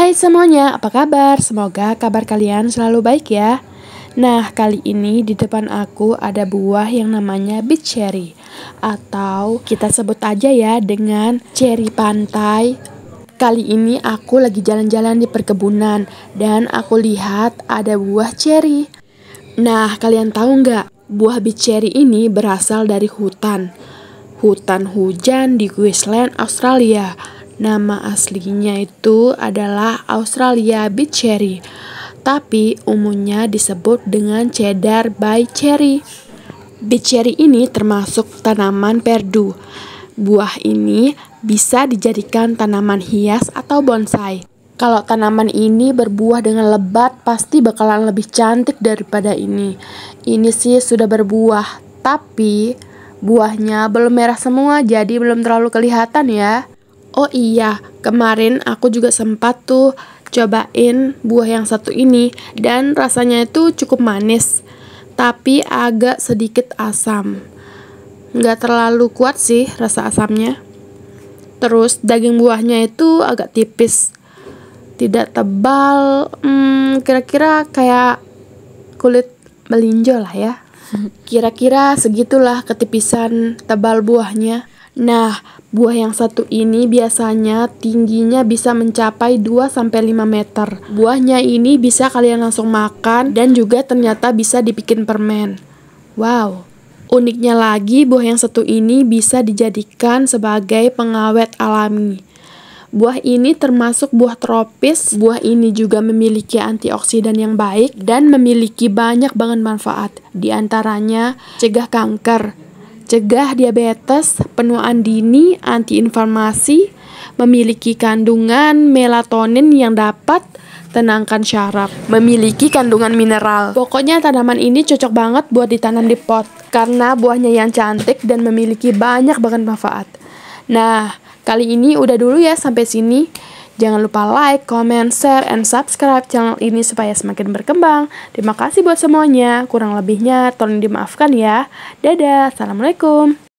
Hai semuanya, apa kabar? Semoga kabar kalian selalu baik ya. Nah, kali ini di depan aku ada buah yang namanya beach cherry atau kita sebut aja ya dengan cherry pantai. Kali ini aku lagi jalan-jalan di perkebunan dan aku lihat ada buah cherry. Nah, kalian tahu nggak? Buah beach cherry ini berasal dari hutan. Hutan hujan di Queensland, Australia Nama aslinya itu adalah Australia Beet Cherry, tapi umumnya disebut dengan Cedar by Cherry. Beet Cherry ini termasuk tanaman perdu. Buah ini bisa dijadikan tanaman hias atau bonsai. Kalau tanaman ini berbuah dengan lebat, pasti bakalan lebih cantik daripada ini. Ini sih sudah berbuah, tapi buahnya belum merah semua, jadi belum terlalu kelihatan ya. Oh iya, kemarin aku juga sempat tuh cobain buah yang satu ini dan rasanya itu cukup manis tapi agak sedikit asam. Nggak terlalu kuat sih rasa asamnya. Terus daging buahnya itu agak tipis, tidak tebal, hmm, kira-kira kayak kulit melinjo lah ya. Kira-kira segitulah ketipisan tebal buahnya. Nah, buah yang satu ini biasanya tingginya bisa mencapai 2-5 meter. Buahnya ini bisa kalian langsung makan dan juga ternyata bisa dibikin permen. Wow! Uniknya lagi, buah yang satu ini bisa dijadikan sebagai pengawet alami. Buah ini termasuk buah tropis. Buah ini juga memiliki antioksidan yang baik dan memiliki banyak banget manfaat, di antaranya cegah kanker, cegah diabetes, penuaan dini, antiinflamasi, memiliki kandungan melatonin yang dapat tenangkan syaraf, memiliki kandungan mineral. Pokoknya tanaman ini cocok banget buat ditanam di pot karena buahnya yang cantik dan memiliki banyak banget manfaat. Nah, kali ini udah dulu ya sampai sini. Jangan lupa like, comment, share, and subscribe channel ini supaya semakin berkembang. Terima kasih buat semuanya. Kurang lebihnya, tolong dimaafkan ya. Dadah, Assalamualaikum.